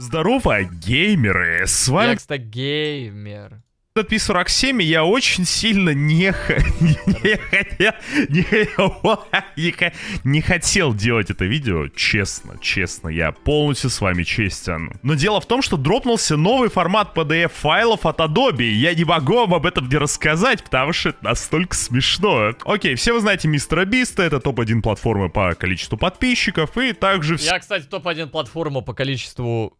Здорово, а, геймеры! С вами... Я, кстати, геймер. Пи 47 я очень сильно не, не, хотел, не, не хотел делать это видео, честно, честно, я полностью с вами честен. Но дело в том, что дропнулся новый формат PDF файлов от Adobe, я не могу вам об этом не рассказать, потому что это настолько смешно. Окей, все вы знаете Мистера Биста, это топ-1 платформы по количеству подписчиков, и также... Я, кстати, топ-1 платформа по количеству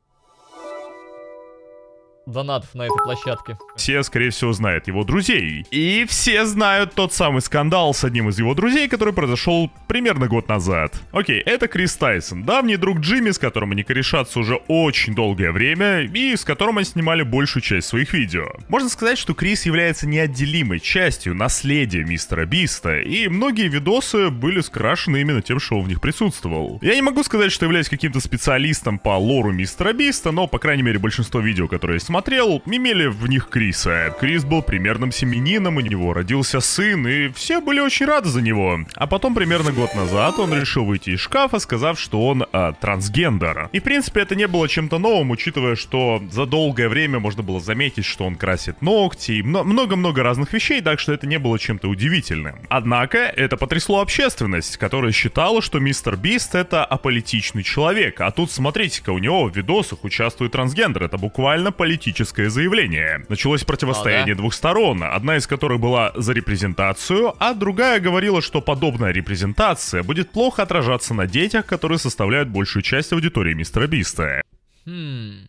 донатов на этой площадке. Все, скорее всего, знают его друзей. И все знают тот самый скандал с одним из его друзей, который произошел примерно год назад. Окей, это Крис Тайсон, давний друг Джимми, с которым они корешатся уже очень долгое время, и с которым они снимали большую часть своих видео. Можно сказать, что Крис является неотделимой частью наследия мистера Биста, и многие видосы были скрашены именно тем, что он в них присутствовал. Я не могу сказать, что являюсь каким-то специалистом по лору мистера Биста, но, по крайней мере, большинство видео, которые я снимал, смотрел, мимели в них Криса. Крис был примерным семенином, у него родился сын, и все были очень рады за него. А потом, примерно год назад, он решил выйти из шкафа, сказав, что он э, трансгендер. И, в принципе, это не было чем-то новым, учитывая, что за долгое время можно было заметить, что он красит ногти и много-много разных вещей, так что это не было чем-то удивительным. Однако, это потрясло общественность, которая считала, что мистер Бист это аполитичный человек. А тут, смотрите-ка, у него в видосах участвует трансгендер. Это буквально политический политическое заявление. Началось противостояние двух сторон, одна из которых была за репрезентацию, а другая говорила, что подобная репрезентация будет плохо отражаться на детях, которые составляют большую часть аудитории мистера Биста. Хм.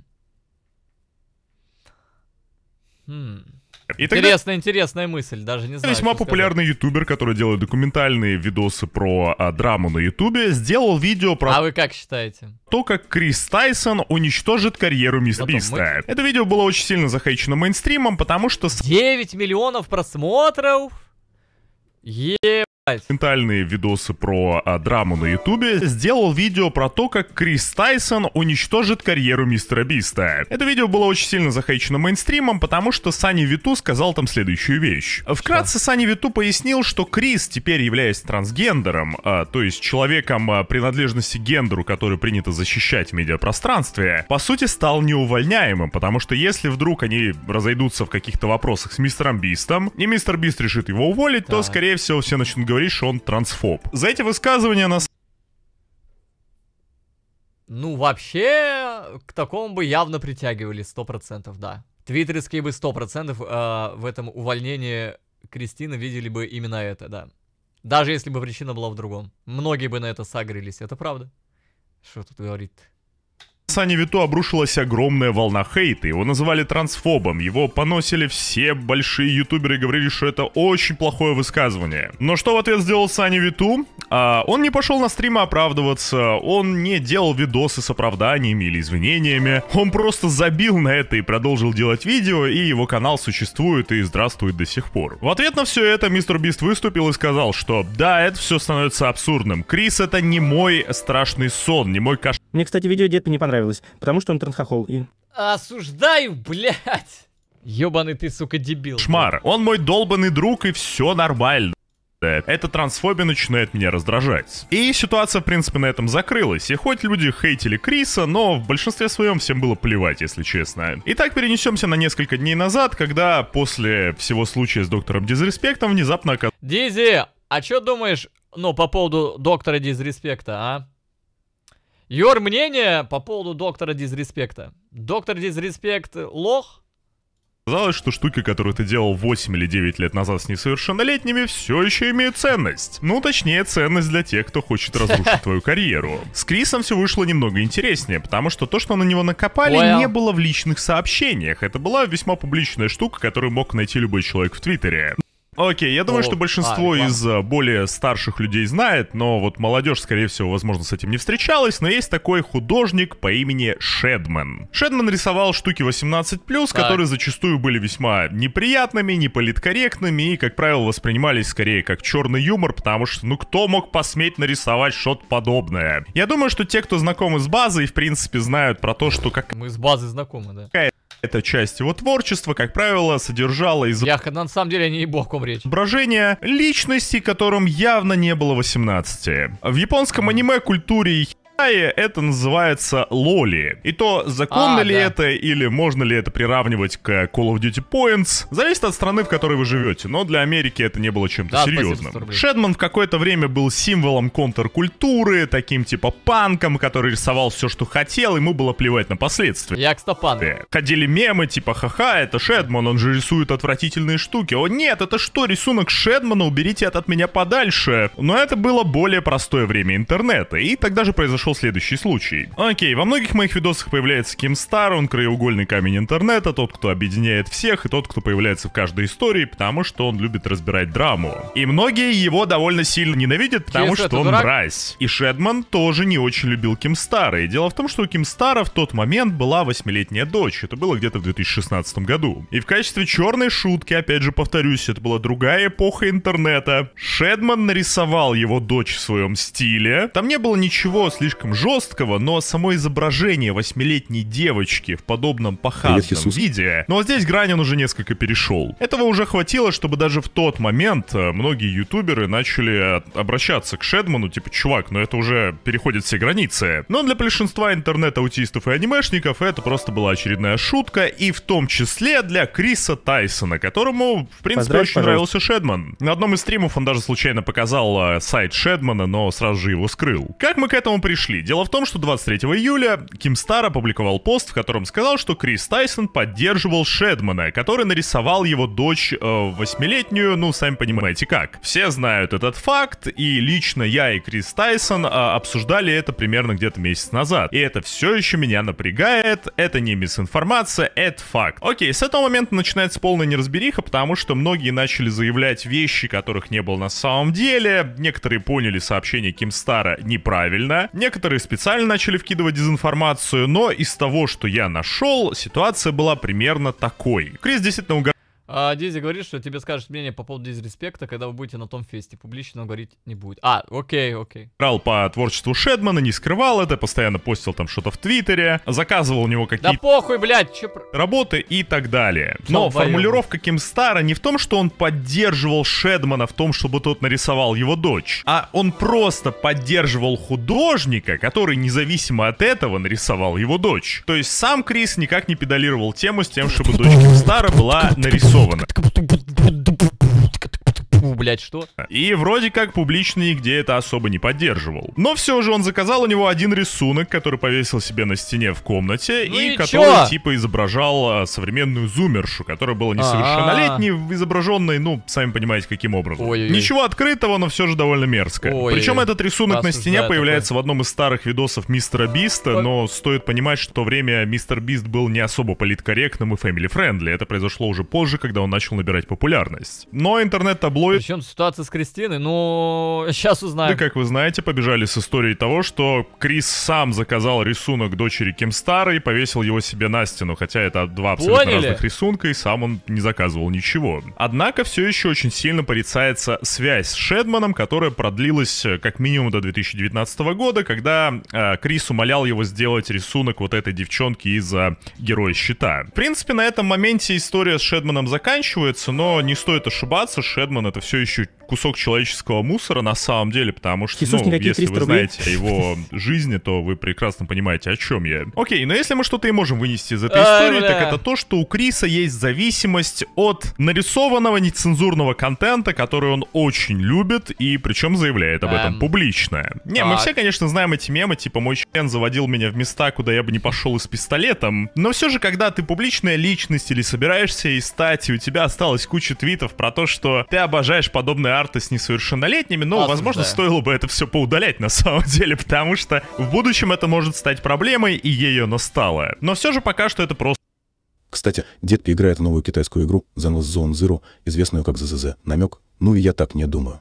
Хм. И тогда... Интересная, интересная мысль, даже не знаю. Весьма популярный сказать. ютубер, который делает документальные видосы про а, драму на ютубе, сделал видео про... А вы как считаете? То, как Крис Тайсон уничтожит карьеру мистера. Биста. Мы... Это видео было очень сильно захейчено мейнстримом, потому что... 9 миллионов просмотров! Е документальные видосы про а, драму на Ютубе, сделал видео про то, как Крис Тайсон уничтожит карьеру мистера Биста. Это видео было очень сильно захейчено мейнстримом, потому что Сани Виту сказал там следующую вещь. Вкратце, Сани Виту пояснил, что Крис, теперь являясь трансгендером, а, то есть человеком а, принадлежности гендеру, который принято защищать в медиапространстве, по сути стал неувольняемым, потому что если вдруг они разойдутся в каких-то вопросах с мистером Бистом, и мистер Бист решит его уволить, да. то, скорее всего, все начнут говорить, говорит, что он трансфоб. За эти высказывания нас... Ну, вообще, к такому бы явно притягивали, 100%, да. Твиттерские бы 100% э, в этом увольнении Кристины видели бы именно это, да. Даже если бы причина была в другом. Многие бы на это сагрились, это правда. Что тут говорит? -то? Сани Виту обрушилась огромная волна хейта, его называли трансфобом, его поносили все большие ютуберы и говорили, что это очень плохое высказывание. Но что в ответ сделал Сани Виту? А, он не пошел на стримы оправдываться, он не делал видосы с оправданиями или извинениями, он просто забил на это и продолжил делать видео, и его канал существует и здравствует до сих пор. В ответ на все это Мистер Бист выступил и сказал, что да, это все становится абсурдным, Крис это не мой страшный сон, не мой кошмар. Мне, кстати, видео дед не понравилось понравилось, потому что он транхохол и... Осуждаю, блядь! Ёбаный ты, сука, дебил. Шмар, он мой долбанный друг, и все нормально. Эта трансфобия начинает меня раздражать. И ситуация, в принципе, на этом закрылась. И хоть люди хейтили Криса, но в большинстве своем всем было плевать, если честно. Итак, перенесемся на несколько дней назад, когда после всего случая с доктором Дизреспектом внезапно оказалось... Дизи, а что думаешь, ну, по поводу доктора Дизреспекта, а? Your мнение по поводу доктора Дизреспекта. Доктор Дизреспект лох? Казалось, что штуки, которые ты делал 8 или 9 лет назад с несовершеннолетними, все еще имеют ценность. Ну, точнее, ценность для тех, кто хочет разрушить твою карьеру. С Крисом все вышло немного интереснее, потому что то, что на него накопали, Понял. не было в личных сообщениях. Это была весьма публичная штука, которую мог найти любой человек в Твиттере. Окей, я думаю, О, что большинство а, реклама. из э, более старших людей знает, но вот молодежь, скорее всего, возможно, с этим не встречалась, но есть такой художник по имени Шедмен. Шедмен рисовал штуки 18+, так. которые зачастую были весьма неприятными, неполиткорректными и, как правило, воспринимались скорее как черный юмор, потому что, ну, кто мог посметь нарисовать что-то подобное? Я думаю, что те, кто знакомы с базой, в принципе, знают про то, что как... Мы с базой знакомы, да. Эта часть его творчества, как правило, содержала из... Я, на самом деле, не ебу, о ком речь. Брожение личности, которым явно не было 18. В японском аниме-культуре Китае это называется лоли. И то, законно а, ли да. это или можно ли это приравнивать к Call of Duty Points, зависит от страны, в которой вы живете. Но для Америки это не было чем-то да, серьезным. Шедман в какое-то время был символом контркультуры, таким типа панком, который рисовал все, что хотел, ему было плевать на последствия. Я кстопан. Ходили мемы типа ха-ха, это Шедман, он же рисует отвратительные штуки. О нет, это что, рисунок Шедмана, уберите это от меня подальше. Но это было более простое время интернета, и тогда же произошел произошел следующий случай. Окей, во многих моих видосах появляется Ким Стар, он краеугольный камень интернета, тот, кто объединяет всех, и тот, кто появляется в каждой истории, потому что он любит разбирать драму. И многие его довольно сильно ненавидят, потому Кис, что он дурак? мразь. И Шедман тоже не очень любил Ким Стара. И дело в том, что у Стара в тот момент была восьмилетняя дочь. Это было где-то в 2016 году. И в качестве черной шутки, опять же повторюсь, это была другая эпоха интернета. Шедман нарисовал его дочь в своем стиле. Там не было ничего слишком слишком жесткого, но само изображение восьмилетней девочки в подобном похабном виде. Но здесь Гранин уже несколько перешел. Этого уже хватило, чтобы даже в тот момент э, многие ютуберы начали обращаться к Шедману, типа, чувак, ну это уже переходит все границы. Но для большинства интернет-аутистов и анимешников это просто была очередная шутка, и в том числе для Криса Тайсона, которому, в принципе, Поздравь, очень пожалуйста. нравился Шедман. На одном из стримов он даже случайно показал э, сайт Шедмана, но сразу же его скрыл. Как мы к этому пришли? пришли. Дело в том, что 23 июля Ким Стар опубликовал пост, в котором сказал, что Крис Тайсон поддерживал Шедмана, который нарисовал его дочь э, восьмилетнюю, э, ну, сами понимаете как. Все знают этот факт, и лично я и Крис Тайсон э, обсуждали это примерно где-то месяц назад. И это все еще меня напрягает, это не мисинформация, это факт. Окей, с этого момента начинается полная неразбериха, потому что многие начали заявлять вещи, которых не было на самом деле, некоторые поняли сообщение Ким Стара неправильно, некоторые Некоторые специально начали вкидывать дезинформацию, но из того, что я нашел, ситуация была примерно такой. Крис действительно угадал а, Дизи говорит, что тебе скажет мнение по поводу дизреспекта, когда вы будете на том фесте. Публично он говорить не будет. А, окей, окей. Брал по творчеству Шедмана, не скрывал это, постоянно постил там что-то в Твиттере, заказывал у него какие-то... Да похуй, блядь, чё... Работы и так далее. Но Долбоёб. формулировка Ким Стара не в том, что он поддерживал Шедмана в том, чтобы тот нарисовал его дочь, а он просто поддерживал художника, который независимо от этого нарисовал его дочь. То есть сам Крис никак не педалировал тему с тем, чтобы дочь Ким Стара была нарисована Словно. блядь, что? И вроде как публично нигде это особо не поддерживал. Но все же он заказал у него один рисунок, который повесил себе на стене в комнате, ну и, и который чё? типа изображал а, современную зумершу, которая была несовершеннолетней, изображенной, ну, сами понимаете, каким образом. Ой-ой-ой. Ничего открытого, но все же довольно мерзко. Причем этот рисунок на стене появляется в одном из старых видосов Мистера Биста, но стоит понимать, что в то время Мистер Бист был не особо политкорректным и фэмили-френдли. Это произошло уже позже, когда он начал набирать популярность. Но интернет-таблоид чем ситуация с Кристиной? но ну, сейчас узнаем. Да, ну, как вы знаете, побежали с историей того, что Крис сам заказал рисунок дочери Ким Кимстара и повесил его себе на стену, хотя это два абсолютно Поняли? разных рисунка, и сам он не заказывал ничего. Однако все еще очень сильно порицается связь с Шедманом, которая продлилась э, как минимум до 2019 года, когда э, Крис умолял его сделать рисунок вот этой девчонки из-за э, Героя Щита. В принципе, на этом моменте история с Шедманом заканчивается, но не стоит ошибаться, Шедман это все еще кусок человеческого мусора на самом деле, потому что, Иисус, ну, если вы рублей. знаете о его жизни, то вы прекрасно понимаете, о чем я. Окей, но если мы что-то и можем вынести из этой истории, так это то, что у Криса есть зависимость от нарисованного нецензурного контента, который он очень любит и причем заявляет об этом эм, публично. Не, мы все, конечно, знаем эти мемы, типа мой член заводил меня в места, куда я бы не пошел и с пистолетом, но все же, когда ты публичная личность или собираешься и стать, и у тебя осталось куча твитов про то, что ты обожаешь подобные фан с несовершеннолетними, но, а, возможно, да. стоило бы это все поудалять на самом деле, потому что в будущем это может стать проблемой, и ею оно стало. Но все же пока что это просто кстати, детка играет в новую китайскую игру The Zone Zero, известную как ЗЗЗ. Намек? Ну и я так не думаю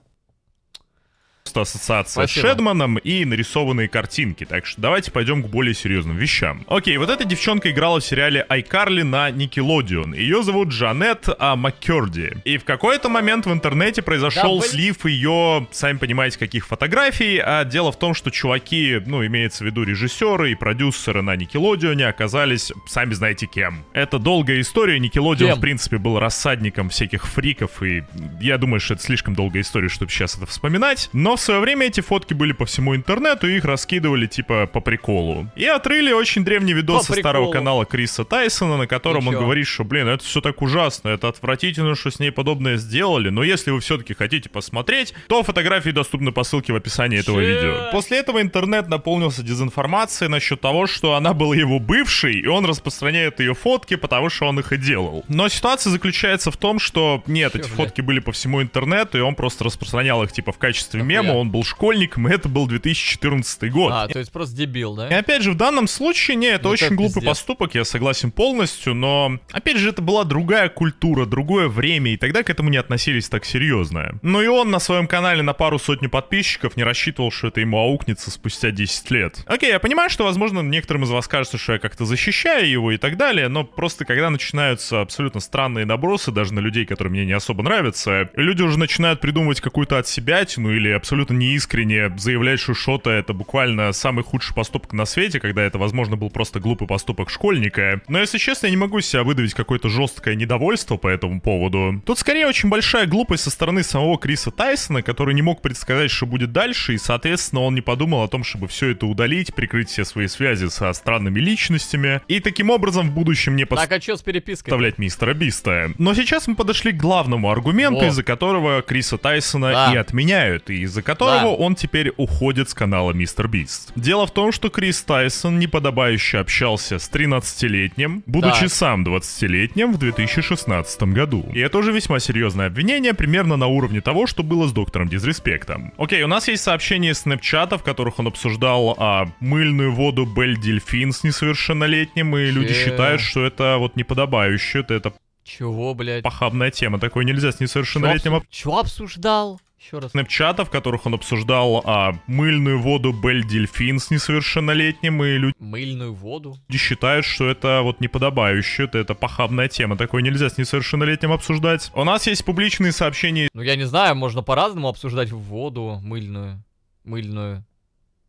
просто ассоциация Спасибо. с Шедманом и нарисованные картинки. Так что давайте пойдем к более серьезным вещам. Окей, вот эта девчонка играла в сериале iCarly на Nickelodeon. Ее зовут Джанет а, Маккерди. И в какой-то момент в интернете произошел да, слив ее, сами понимаете, каких фотографий. А дело в том, что чуваки, ну, имеется в виду режиссеры и продюсеры на Nickelodeon, оказались, сами знаете, кем. Это долгая история. Nickelodeon, кем? в принципе, был рассадником всяких фриков, и я думаю, что это слишком долгая история, чтобы сейчас это вспоминать. Но в свое время эти фотки были по всему интернету, и их раскидывали типа по приколу. И отрыли очень древний видос со старого канала Криса Тайсона, на котором Ничего. он говорит, что, блин, это все так ужасно, это отвратительно, что с ней подобное сделали, но если вы все-таки хотите посмотреть, то фотографии доступны по ссылке в описании этого видео. После этого интернет наполнился дезинформацией насчет того, что она была его бывшей, и он распространяет ее фотки, потому что он их и делал. Но ситуация заключается в том, что нет, Че, эти блядь? фотки были по всему интернету, и он просто распространял их типа в качестве мема, Дима, он был школьником, и это был 2014 год. А, то есть просто дебил, да? И опять же, в данном случае, не, это ну, очень это глупый пиздец. поступок, я согласен полностью, но, опять же, это была другая культура, другое время, и тогда к этому не относились так серьезно. Но и он на своем канале на пару сотни подписчиков не рассчитывал, что это ему аукнется спустя 10 лет. Окей, я понимаю, что, возможно, некоторым из вас кажется, что я как-то защищаю его и так далее, но просто когда начинаются абсолютно странные набросы, даже на людей, которые мне не особо нравятся, люди уже начинают придумывать какую-то от себя тяну или абсолютно абсолютно неискренне заявлять, что что-то это буквально самый худший поступок на свете, когда это, возможно, был просто глупый поступок школьника. Но, если честно, я не могу себя выдавить какое-то жесткое недовольство по этому поводу. Тут скорее очень большая глупость со стороны самого Криса Тайсона, который не мог предсказать, что будет дальше, и, соответственно, он не подумал о том, чтобы все это удалить, прикрыть все свои связи со странными личностями, и таким образом в будущем не подставлять... Так, а что с перепиской? оставлять мистера Биста. Но сейчас мы подошли к главному аргументу, из-за которого Криса Тайсона да. и отменяют, и из-за которого да. он теперь уходит с канала Мистер Бист. Дело в том, что Крис Тайсон неподобающе общался с 13-летним, будучи так. сам 20-летним в 2016 году. И это уже весьма серьезное обвинение, примерно на уровне того, что было с доктором Дизреспектом. Окей, у нас есть сообщения из снэпчата, в которых он обсуждал а, мыльную воду Бель Дельфин с несовершеннолетним, и Че? люди считают, что это вот неподобающе, это, это чего, блядь? Похабная тема, такой нельзя с несовершеннолетним... Чего, обсуж... Чего обсуждал? Еще раз. Снэпчата, в которых он обсуждал а, мыльную воду Бель Дельфин с несовершеннолетним, и люди... Мыльную воду? Люди считают, что это вот неподобающе, это, это похабная тема, такое нельзя с несовершеннолетним обсуждать. У нас есть публичные сообщения... Ну, я не знаю, можно по-разному обсуждать воду мыльную, мыльную,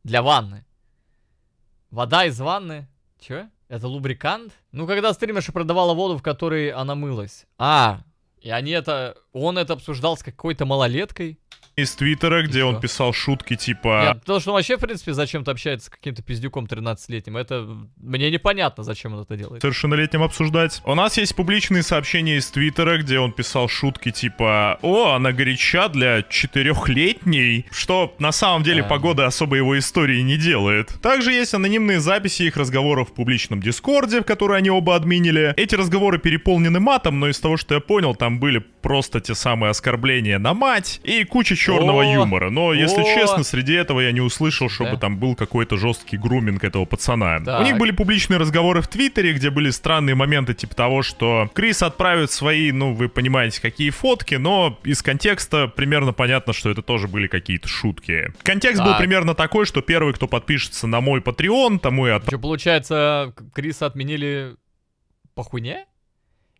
для ванны. Вода из ванны? Че? Это лубрикант? Ну, когда стримерша продавала воду, в которой она мылась. А, и они это... Он это обсуждал с какой-то малолеткой. Из Твиттера, где и он писал шутки типа... Нет, потому что он вообще, в принципе, зачем-то общается с каким-то пиздюком 13-летним. Это мне непонятно, зачем он это делает. Совершеннолетним обсуждать. У нас есть публичные сообщения из Твиттера, где он писал шутки типа «О, она горяча для четырехлетней», что на самом деле а... погода особо его истории не делает. Также есть анонимные записи их разговоров в публичном Дискорде, в которые они оба админили. Эти разговоры переполнены матом, но из того, что я понял, там там были просто те самые оскорбления на мать и куча черного юмора. Но, если честно, среди этого я не услышал, чтобы там был какой-то жесткий груминг этого пацана. У них были публичные разговоры в Твиттере, где были странные моменты типа того, что Крис отправит свои, ну, вы понимаете, какие фотки, но из контекста примерно понятно, что это тоже были какие-то шутки. Контекст был примерно такой, что первый, кто подпишется на мой Patreon, тому и от... получается, Криса отменили по хуйне?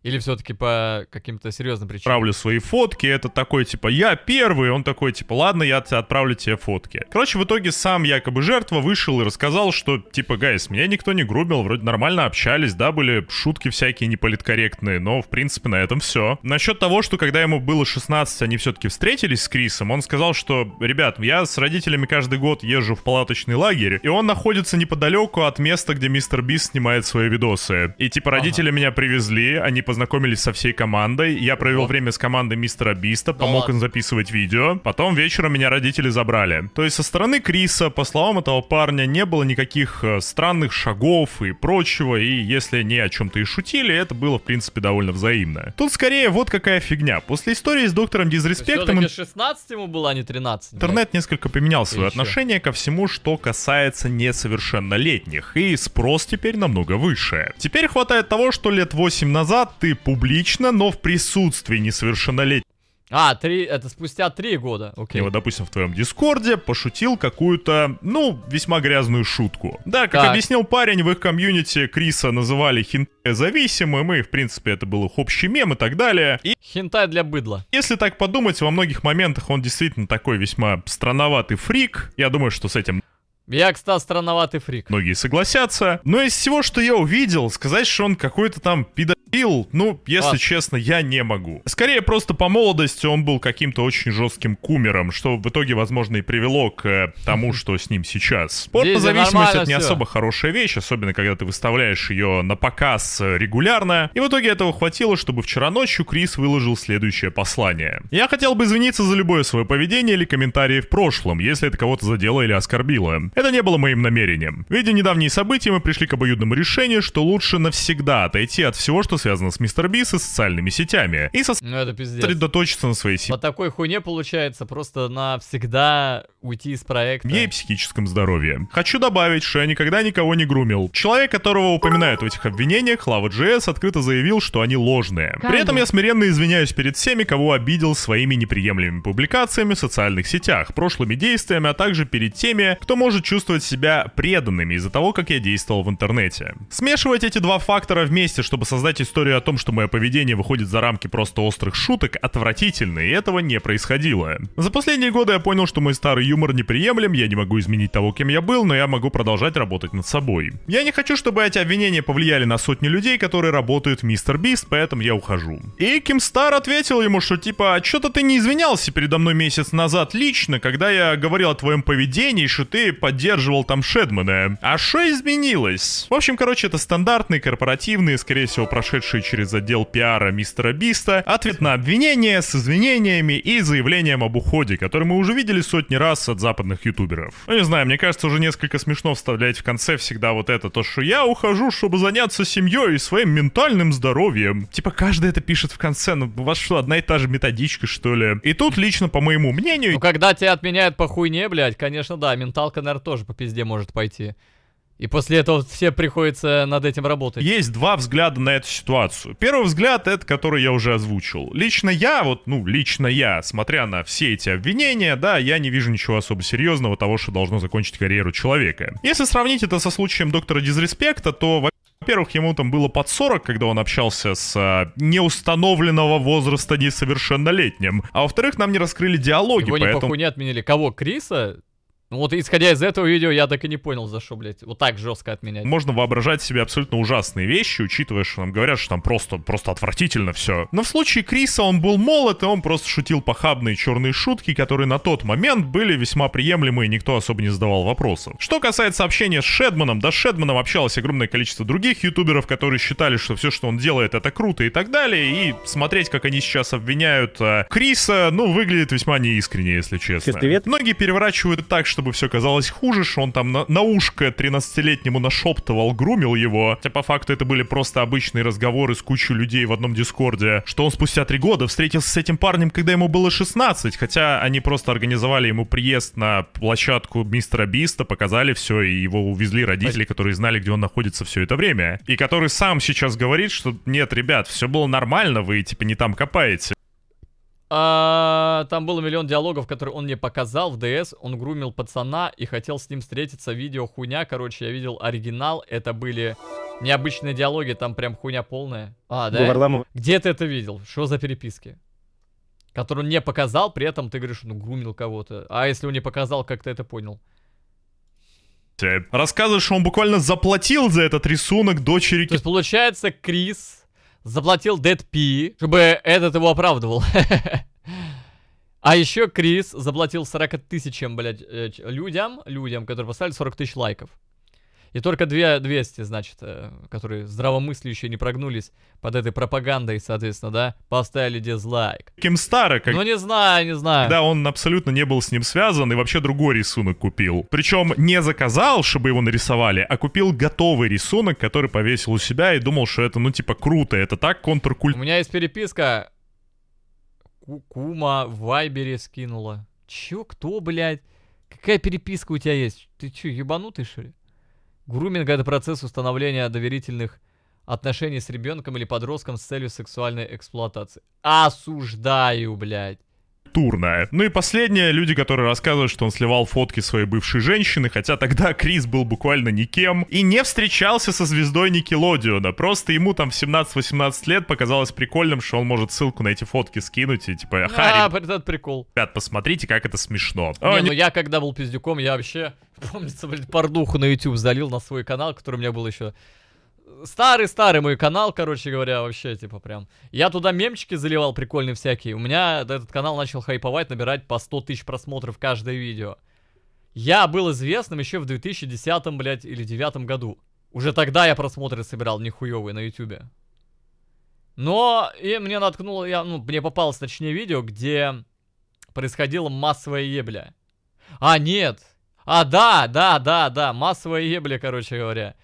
Или все-таки по каким-то серьезным причинам? Отправлю свои фотки, это такой, типа, я первый, он такой, типа, ладно, я отправлю тебе фотки. Короче, в итоге сам якобы жертва вышел и рассказал, что, типа, гайс, меня никто не грубил, вроде нормально общались, да, были шутки всякие неполиткорректные, но, в принципе, на этом все. Насчет того, что когда ему было 16, они все-таки встретились с Крисом, он сказал, что, ребят, я с родителями каждый год езжу в палаточный лагерь, и он находится неподалеку от места, где мистер Бис снимает свои видосы. И, типа, родители ага. меня привезли, они познакомились со всей командой. Я провел О. время с командой мистера Биста, помог ладно. им записывать видео. Потом вечером меня родители забрали. То есть со стороны Криса, по словам этого парня, не было никаких э, странных шагов и прочего, и если они о чем-то и шутили, это было, в принципе, довольно взаимно. Тут скорее вот какая фигня. После истории с доктором Дизреспектом... Все-таки 16 ему было, а не 13. Интернет блядь. несколько поменял свое и отношение еще. ко всему, что касается несовершеннолетних, и спрос теперь намного выше. Теперь хватает того, что лет 8 назад ты публично, но в присутствии несовершеннолетних. А, три, это спустя три года, окей. Okay. вот, допустим, в твоем дискорде пошутил какую-то, ну, весьма грязную шутку. Да, как так. объяснил парень, в их комьюнити Криса называли хентай зависимым, и, в принципе, это был их общий мем и так далее. И... Хентай для быдла. Если так подумать, во многих моментах он действительно такой весьма странноватый фрик. Я думаю, что с этим я, кстати, странноватый фрик. Многие согласятся. Но из всего, что я увидел, сказать, что он какой-то там педофил, ну, если Ладно. честно, я не могу. Скорее, просто по молодости он был каким-то очень жестким кумером, что в итоге, возможно, и привело к э, тому, что с ним сейчас. Порнозависимость — это не все. особо хорошая вещь, особенно когда ты выставляешь ее на показ э, регулярно. И в итоге этого хватило, чтобы вчера ночью Крис выложил следующее послание. Я хотел бы извиниться за любое свое поведение или комментарии в прошлом, если это кого-то задело или оскорбило. Это не было моим намерением. Видя недавние события, мы пришли к обоюдному решению, что лучше навсегда отойти от всего, что связано с Мистер Би и социальными сетями. И со... ну, это пиздец. сосредоточиться на своей семье. По такой хуйне получается просто навсегда уйти из проекта. Ей психическом здоровье. Хочу добавить, что я никогда никого не грумил. Человек, которого упоминают в этих обвинениях, Лава Джесс открыто заявил, что они ложные. При этом я смиренно извиняюсь перед всеми, кого обидел своими неприемлемыми публикациями в социальных сетях, прошлыми действиями, а также перед теми, кто может может чувствовать себя преданными из-за того, как я действовал в интернете. Смешивать эти два фактора вместе, чтобы создать историю о том, что мое поведение выходит за рамки просто острых шуток, отвратительно, и этого не происходило. За последние годы я понял, что мой старый юмор неприемлем, я не могу изменить того, кем я был, но я могу продолжать работать над собой. Я не хочу, чтобы эти обвинения повлияли на сотни людей, которые работают в Мистер Бист, поэтому я ухожу. И Ким Стар ответил ему, что типа, «А что-то ты не извинялся передо мной месяц назад лично, когда я говорил о твоем поведении, что ты по поддерживал там Шедмана. А что изменилось? В общем, короче, это стандартные корпоративные, скорее всего, прошедшие через отдел пиара мистера Биста, ответ на обвинения с извинениями и заявлением об уходе, который мы уже видели сотни раз от западных ютуберов. Ну, не знаю, мне кажется, уже несколько смешно вставлять в конце всегда вот это, то, что я ухожу, чтобы заняться семьей и своим ментальным здоровьем. Типа, каждый это пишет в конце, ну, у вас что, одна и та же методичка, что ли? И тут лично, по моему мнению... Ну, когда тебя отменяют по хуйне, блядь, конечно, да, менталка, наверное, тоже по пизде может пойти. И после этого все приходится над этим работать. Есть два взгляда на эту ситуацию. Первый взгляд — это который я уже озвучил. Лично я, вот, ну, лично я, смотря на все эти обвинения, да, я не вижу ничего особо серьезного того, что должно закончить карьеру человека. Если сравнить это со случаем доктора Дизреспекта, то, во первых ему там было под 40, когда он общался с а, неустановленного возраста несовершеннолетним. А во-вторых, нам не раскрыли диалоги, Его поэтому... не отменили. Кого? Криса? Ну вот исходя из этого видео, я так и не понял, за что, блядь, вот так жестко отменять. Можно воображать себе абсолютно ужасные вещи, учитывая, что нам говорят, что там просто, просто отвратительно все. Но в случае Криса он был молод, и он просто шутил похабные черные шутки, которые на тот момент были весьма приемлемы, и никто особо не задавал вопросов. Что касается общения с Шедманом, да с Шедманом общалось огромное количество других ютуберов, которые считали, что все, что он делает, это круто и так далее, и смотреть, как они сейчас обвиняют э, Криса, ну, выглядит весьма неискренне, если честно. Многие переворачивают так, что чтобы все казалось хуже, что он там на, на ушко 13-летнему нашептывал, грумил его. Хотя по факту это были просто обычные разговоры с кучей людей в одном дискорде. Что он спустя три года встретился с этим парнем, когда ему было 16. Хотя они просто организовали ему приезд на площадку мистера Биста, показали все, и его увезли родители, которые знали, где он находится все это время. И который сам сейчас говорит, что нет, ребят, все было нормально, вы типа не там копаете. А, там было миллион диалогов, которые он мне показал в ДС. Он грумил пацана и хотел с ним встретиться. Видео хуйня. Короче, я видел оригинал. Это были необычные диалоги. Там прям хуйня полная. А, да? Где ты это видел? Что за переписки? Который он не показал, при этом ты говоришь, ну, грумил кого-то. А если он не показал, как ты это понял? Рассказываешь, что он буквально заплатил за этот рисунок дочери. То есть, получается, Крис заплатил Dead P, чтобы этот его оправдывал. А еще Крис заплатил 40 тысячам, блядь, э, людям, людям, которые поставили 40 тысяч лайков. И только две 200, значит, э, которые здравомыслящие не прогнулись под этой пропагандой, соответственно, да, поставили дизлайк. Ким Стара, как... Ну не знаю, не знаю. Да, он абсолютно не был с ним связан и вообще другой рисунок купил. Причем не заказал, чтобы его нарисовали, а купил готовый рисунок, который повесил у себя и думал, что это, ну типа, круто, это так контркульт. У меня есть переписка, Кума в Вайбере скинула. Чё, кто, блядь? Какая переписка у тебя есть? Ты чё, ебанутый, что ли? Груминг – это процесс установления доверительных отношений с ребенком или подростком с целью сексуальной эксплуатации. Осуждаю, блядь турная. Ну и последнее, люди, которые рассказывают, что он сливал фотки своей бывшей женщины, хотя тогда Крис был буквально никем и не встречался со звездой Никелодиона. Просто ему там в 17-18 лет показалось прикольным, что он может ссылку на эти фотки скинуть и типа Харри... А, этот прикол. Ребят, посмотрите, как это смешно. Не, О, ну не... я когда был пиздюком, я вообще, помнится, блин, порнуху на YouTube залил на свой канал, который у меня был еще Старый-старый мой канал, короче говоря, вообще, типа, прям. Я туда мемчики заливал прикольные всякие. У меня этот канал начал хайповать, набирать по 100 тысяч просмотров каждое видео. Я был известным еще в 2010, блядь, или 2009 году. Уже тогда я просмотры собирал нихуевые на ютюбе. Но и мне наткнуло, я, ну, мне попалось, точнее, видео, где происходила массовая ебля. А, нет! А, да, да, да, да, массовая ебля, короче говоря.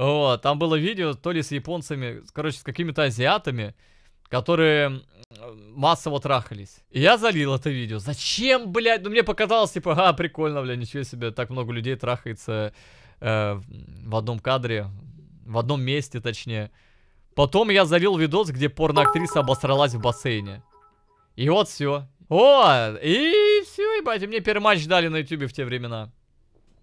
Вот, там было видео то ли с японцами, короче, с какими-то азиатами, которые массово трахались. И я залил это видео. Зачем, блядь? Ну, мне показалось, типа, а, прикольно, блядь, ничего себе, так много людей трахается э, в одном кадре, в одном месте, точнее. Потом я залил видос, где порноактриса обосралась в бассейне. И вот все. О, и все, ебать, Мне мне перматч дали на ютюбе в те времена.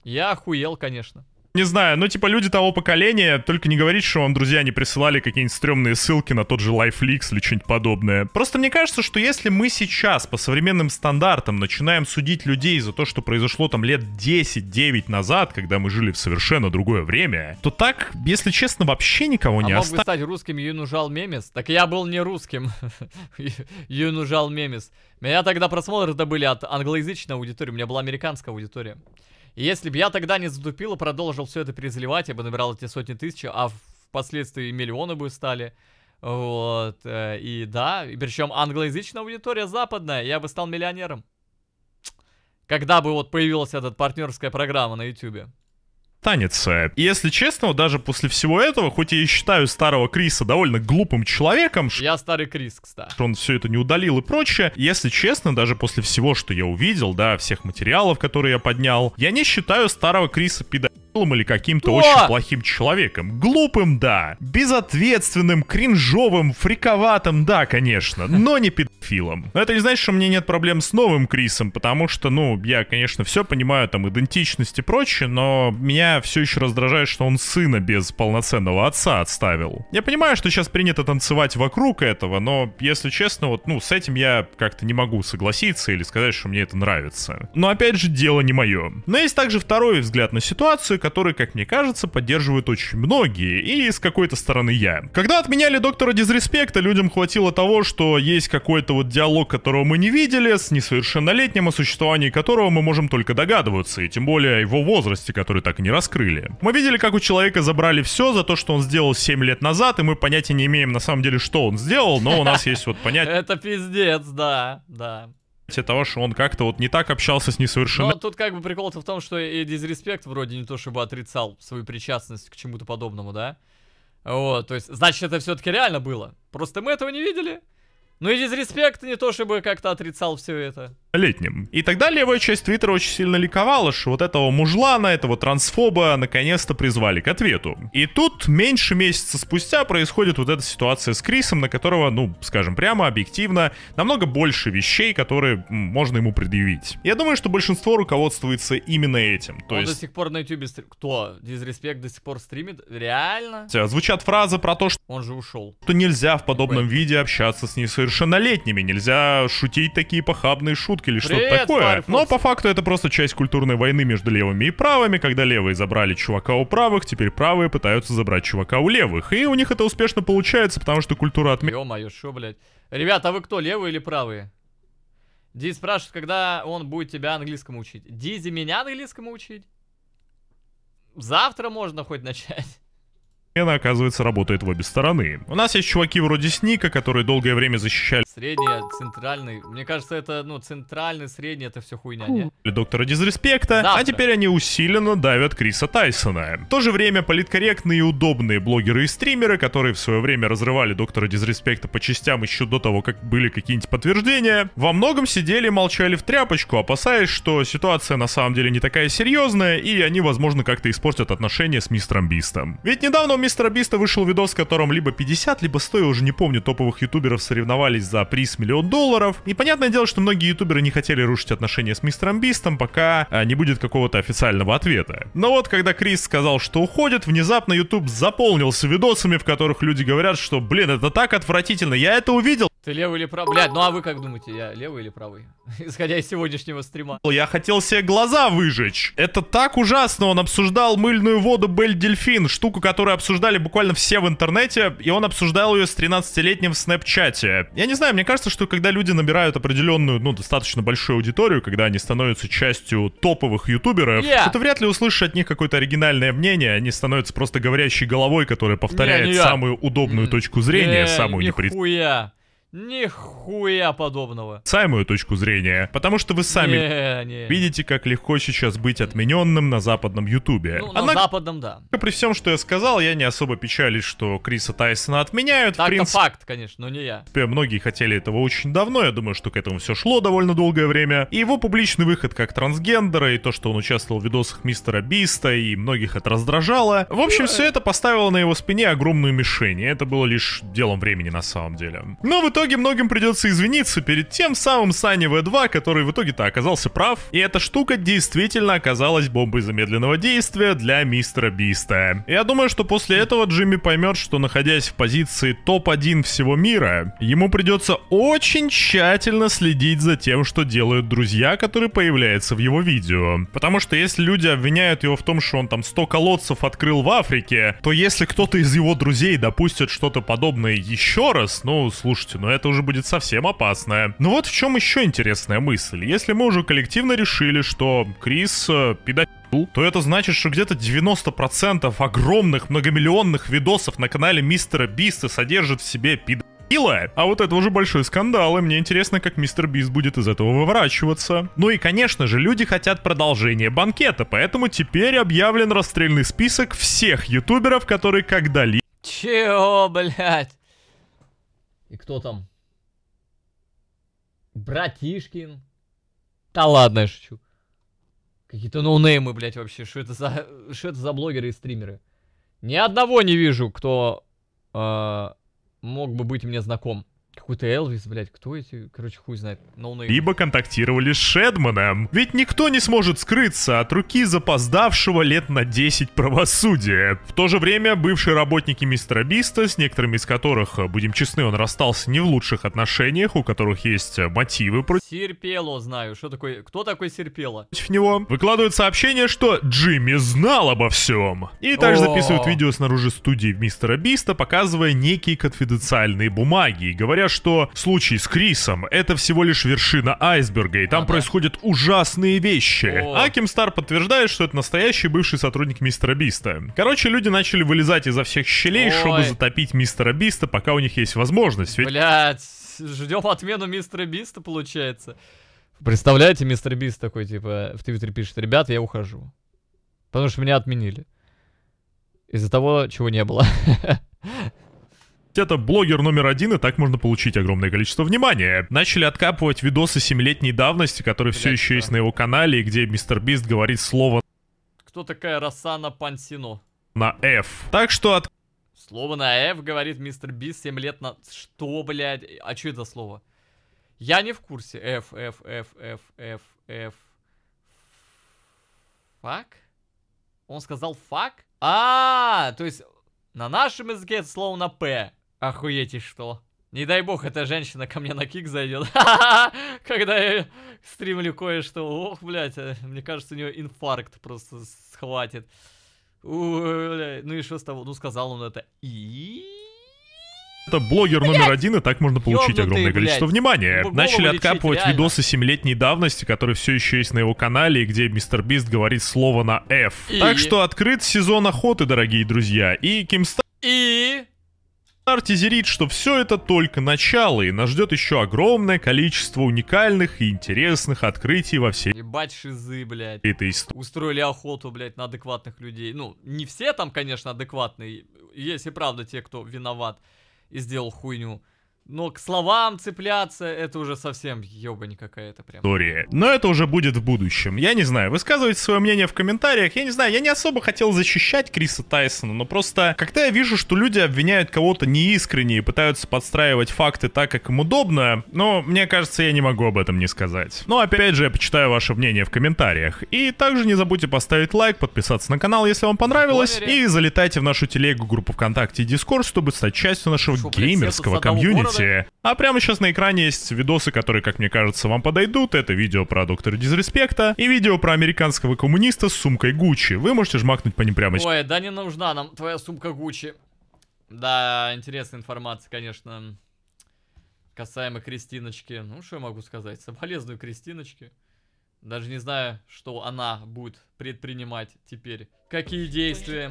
Я охуел, конечно. Не знаю, ну типа люди того поколения, только не говорить, что вам друзья не присылали какие-нибудь стрёмные ссылки на тот же LifeLix или что-нибудь подобное. Просто мне кажется, что если мы сейчас по современным стандартам начинаем судить людей за то, что произошло там лет 10-9 назад, когда мы жили в совершенно другое время, то так, если честно, вообще никого а не осталось. мог оста... бы стать русским Юнужал Мемес? Так я был не русским. Юнужал Мемес. Меня тогда просмотры-то от англоязычной аудитории, у меня была американская аудитория. И если бы я тогда не затупил и продолжил все это перезаливать, я бы набирал эти сотни тысяч, а впоследствии миллионы бы стали. Вот, э, и да, причем англоязычная аудитория западная, я бы стал миллионером. Когда бы вот появилась эта партнерская программа на YouTube танец. И если честно, даже после всего этого, хоть я и считаю старого Криса довольно глупым человеком, я старый Крис, кстати, что он все это не удалил и прочее, если честно, даже после всего, что я увидел, да, всех материалов, которые я поднял, я не считаю старого Криса пидором подлым или каким-то очень плохим человеком. Глупым, да. Безответственным, кринжовым, фриковатым, да, конечно. Но не педофилом. Но это не значит, что у меня нет проблем с новым Крисом, потому что, ну, я, конечно, все понимаю, там, идентичность и прочее, но меня все еще раздражает, что он сына без полноценного отца отставил. Я понимаю, что сейчас принято танцевать вокруг этого, но, если честно, вот, ну, с этим я как-то не могу согласиться или сказать, что мне это нравится. Но, опять же, дело не мое. Но есть также второй взгляд на ситуацию, который, как мне кажется, поддерживают очень многие, и с какой-то стороны я. Когда отменяли доктора дизреспекта, людям хватило того, что есть какой-то вот диалог, которого мы не видели, с несовершеннолетним, о существовании которого мы можем только догадываться, и тем более о его возрасте, который так и не раскрыли. Мы видели, как у человека забрали все за то, что он сделал 7 лет назад, и мы понятия не имеем на самом деле, что он сделал, но у нас есть вот понятие... Это пиздец, да, да все того, что он как-то вот не так общался с несовершеннолетним. Но ну, тут как бы прикол-то в том, что и дизреспект вроде не то чтобы отрицал свою причастность к чему-то подобному, да? Вот, то есть, значит, это все-таки реально было. Просто мы этого не видели. Ну и дизреспект не то чтобы как-то отрицал все это летним. И тогда левая часть твиттера очень сильно ликовала, что вот этого мужлана, этого трансфоба наконец-то призвали к ответу. И тут меньше месяца спустя происходит вот эта ситуация с Крисом, на которого, ну, скажем прямо, объективно, намного больше вещей, которые можно ему предъявить. Я думаю, что большинство руководствуется именно этим. То Он есть... до сих пор на ютубе стрим... Кто? Дизреспект до сих пор стримит? Реально? Звучат фразы про то, что... Он же ушел. Что нельзя в подобном Какой? виде общаться с несовершеннолетними, нельзя шутить такие похабные шутки шутки или что-то такое. Firefox. Но по факту это просто часть культурной войны между левыми и правыми, когда левые забрали чувака у правых, теперь правые пытаются забрать чувака у левых. И у них это успешно получается, потому что культура отме... Ё-моё, шо, блядь. Ребята, а вы кто, левые или правые? Ди спрашивает, когда он будет тебя английскому учить. Дизи меня английскому учить? Завтра можно хоть начать. Она, оказывается, работает в обе стороны. У нас есть чуваки вроде Сника, которые долгое время защищали... Средний, центральный... Мне кажется, это, ну, центральный, средний, это все хуйня, не? Доктора Дизреспекта. А Завтра. А теперь они усиленно давят Криса Тайсона. В то же время политкорректные и удобные блогеры и стримеры, которые в свое время разрывали Доктора Дизреспекта по частям еще до того, как были какие-нибудь подтверждения, во многом сидели и молчали в тряпочку, опасаясь, что ситуация на самом деле не такая серьезная, и они, возможно, как-то испортят отношения с мистером Бистом. Ведь недавно у мистера Биста вышел видос, в котором либо 50, либо 100, я уже не помню, топовых ютуберов соревновались за приз миллион долларов. И понятное дело, что многие ютуберы не хотели рушить отношения с мистером Бистом, пока а, не будет какого-то официального ответа. Но вот, когда Крис сказал, что уходит, внезапно YouTube заполнился видосами, в которых люди говорят, что, блин, это так отвратительно, я это увидел, ты левый или правый? Блядь, ну а вы как думаете, я левый или правый? Исходя из сегодняшнего стрима. Ну, я хотел себе глаза выжечь. Это так ужасно. Он обсуждал мыльную воду Бель Дельфин, штуку, которую обсуждали буквально все в интернете, и он обсуждал ее с 13-летним в снэпчате. Я не знаю, мне кажется, что когда люди набирают определенную, ну, достаточно большую аудиторию, когда они становятся частью топовых ютуберов, yeah. то ты вряд ли услышишь от них какое-то оригинальное мнение. Они становятся просто говорящей головой, которая повторяет не, ну не самую удобную точку зрения, не, самую непредставимую. Нихуя подобного. Самую точку зрения. Потому что вы сами не, не. видите, как легко сейчас быть отмененным на западном ютубе. Ну, на Однако, западном, да. При всем, что я сказал, я не особо печалюсь, что Криса Тайсона отменяют. Так-то принцип... факт, конечно, но не я. Многие хотели этого очень давно, я думаю, что к этому все шло довольно долгое время. И его публичный выход как трансгендера, и то, что он участвовал в видосах Мистера Биста, и многих это раздражало. В общем, ну, все э. это поставило на его спине огромную мишень, и это было лишь делом времени на самом деле. Но ну, в итоге итоге многим придется извиниться перед тем самым Сани В2, который в итоге-то оказался прав. И эта штука действительно оказалась бомбой замедленного действия для мистера Биста. Я думаю, что после этого Джимми поймет, что находясь в позиции топ-1 всего мира, ему придется очень тщательно следить за тем, что делают друзья, которые появляются в его видео. Потому что если люди обвиняют его в том, что он там 100 колодцев открыл в Африке, то если кто-то из его друзей допустит что-то подобное еще раз, ну, слушайте, ну но это уже будет совсем опасное. Но ну вот в чем еще интересная мысль. Если мы уже коллективно решили, что Крис э, педофил, то это значит, что где-то 90% огромных многомиллионных видосов на канале Мистера Биста содержат в себе педофил. Илая. А вот это уже большой скандал, и мне интересно, как мистер Бист будет из этого выворачиваться. Ну и, конечно же, люди хотят продолжения банкета, поэтому теперь объявлен расстрельный список всех ютуберов, которые когда-либо... Чего, блядь? И кто там? Братишкин. Да ладно, я шучу. Какие-то ноунеймы, блядь, вообще. Что это за... Что это за блогеры и стримеры? Ни одного не вижу, кто... Э, мог бы быть мне знаком. Какой-то Элвис, блядь, кто эти? Короче, хуй знает. No Либо контактировали с Шедманом. Ведь никто не сможет скрыться от руки запоздавшего лет на 10 правосудия. В то же время бывшие работники мистера Биста, с некоторыми из которых, будем честны, он расстался не в лучших отношениях, у которых есть мотивы против... Серпело знаю. Что такое? Кто такой Серпело? Против него. Выкладывают сообщение, что Джимми знал обо всем. И также записывают видео снаружи студии мистера Биста, показывая некие конфиденциальные бумаги и говоря, что случай с Крисом — это всего лишь вершина айсберга, и там а, происходят да? ужасные вещи. О. Аким Стар подтверждает, что это настоящий бывший сотрудник Мистера Биста. Короче, люди начали вылезать изо всех щелей, Ой. чтобы затопить Мистера Биста, пока у них есть возможность. Ведь... Блядь, ждем отмену Мистера Биста, получается. Представляете, Мистер Бист такой, типа, в Твиттере пишет, ребят, я ухожу. Потому что меня отменили. Из-за того, чего не было. это блогер номер один, и так можно получить огромное количество внимания. Начали откапывать видосы семилетней давности, которые Блять, все еще да. есть на его канале, где мистер Бист говорит слово... Кто такая Росана Пансино? На F. Так что от... Слово на F говорит мистер Бист 7 лет на... Что, блядь? А что это слово? Я не в курсе. F, F, F, F, F, F. Фак? Он сказал фак? А, а, то есть на нашем языке это слово на П. Охуеть и что. Не дай бог, эта женщина ко мне на кик зайдет. Когда я стримлю кое-что. Ох, блядь, э, мне кажется, у нее инфаркт просто схватит. Ну и что с того? Ну сказал он это. И... Это блогер блядь! номер один, и так можно получить Ёбнутый, огромное количество блядь. внимания. Бу Начали откапывать реально. видосы 7-летней давности, которые все еще есть на его канале, и где мистер Бист говорит слово на F. И... Так что открыт сезон охоты, дорогие друзья. И Кимстар... И... Артизерит, что все это только начало, и нас ждет еще огромное количество уникальных и интересных открытий во всей... Ебать шизы, блядь. Этой истории. Устроили охоту, блядь, на адекватных людей. Ну, не все там, конечно, адекватные. Есть и правда те, кто виноват и сделал хуйню. Но к словам цепляться, это уже совсем ёбань какая-то прям. История. Но это уже будет в будущем. Я не знаю, высказывайте свое мнение в комментариях. Я не знаю, я не особо хотел защищать Криса Тайсона, но просто, когда я вижу, что люди обвиняют кого-то неискренне и пытаются подстраивать факты так, как им удобно, но мне кажется, я не могу об этом не сказать. Но опять же, я почитаю ваше мнение в комментариях. И также не забудьте поставить лайк, подписаться на канал, если вам понравилось, и залетайте в нашу телегу, группу ВКонтакте и Дискорд, чтобы стать частью нашего Шо, блядь, геймерского комьюнити можете. А прямо сейчас на экране есть видосы, которые, как мне кажется, вам подойдут. Это видео про доктора Дизреспекта и видео про американского коммуниста с сумкой Гуччи. Вы можете жмакнуть по ним прямо сейчас. Ой, да не нужна нам твоя сумка Гуччи. Да, интересная информация, конечно, касаемо Кристиночки. Ну, что я могу сказать? Соболезную Кристиночки. Даже не знаю, что она будет предпринимать теперь. Какие действия.